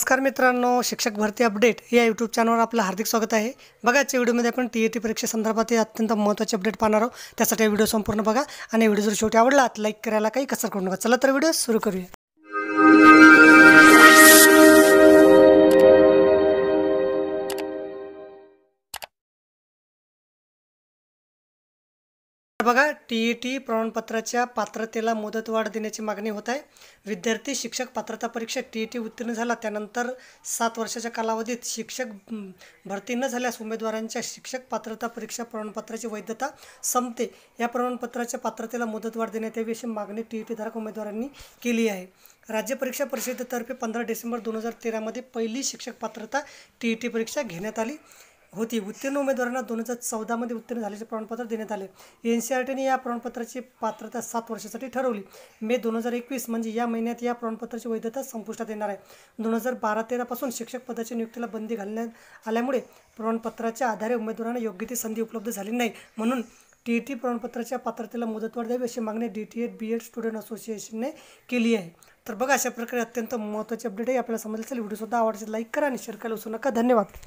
नमस्कार मित्रांनो शिक्षक भरती अपडेट या यूट्यूब चॅनलवर आपलं हार्दिक स्वागत आहे बघा आजच्या व्हिडिओमध्ये आपण टी ए e टी परीक्षेसंदर्भात अत्यंत महत्त्वाचे अपडेट पाहणार आहोत त्यासाठी व्हिडिओ संपूर्ण बघा आणि व्हिडिओ जर शेवटी आवडला तर लाईक करायला काही कसर करू नका चला तर व्हिडिओ सुरू करूया बघा टी ई टी प्रमाणपत्राच्या पात्रतेला मुदतवाढ देण्याची मागणी होत आहे विद्यार्थी शिक्षक पात्रता परीक्षा टी ई e टी उत्तीर्ण झाला त्यानंतर सात वर्षाच्या कालावधीत शिक्षक भरती न झाल्यास उमेदवारांच्या शिक्षक पात्रता परीक्षा प्रमाणपत्राची वैधता संपते या प्रमाणपत्राच्या पात्रतेला मुदतवाढ देण्यात यावी अशी मागणी टी ई e धारक उमेदवारांनी केली आहे राज्य परीक्षा परिषदेतर्फे पंधरा डिसेंबर दोन हजार तेरामध्ये पहिली शिक्षक पात्रता टी ई टी परीक्षा घेण्यात आली होती उत्तीर्ण उमेदवारांना दोन हजार चौदामध्ये उत्तीर्ण झाल्याचे प्रमाणपत्र देण्यात आले एन सी आर टीने या प्रमाणपत्राची पात्रता सात वर्षासाठी ठरवली मे दोन हजार एकवीस म्हणजे या महिन्यात या प्रमाणपत्राची वैधता संपुष्टात येणार आहे दोन हजार बारा तेरापासून शिक्षक पदाच्या नियुक्तीला बंदी घालण्यात आल्यामुळे प्रमाणपत्राच्या आधारे उमेदवारांना योग्य ती संधी उपलब्ध झाली नाही म्हणून टी टी प्रमाणपत्राच्या पात्रतेला मुदतवाढ द्यावी अशी मागणी D T Ed B Ed student असोसिएशनने केली आहे तर बघा अशा प्रकारे अत्यंत महत्त्वाचे अपडेट आहे आपल्याला समजले असेल व्हिडिओसुद्धा आवडते लाईक करा आणि शेअर करायला विसरू नका धन्यवाद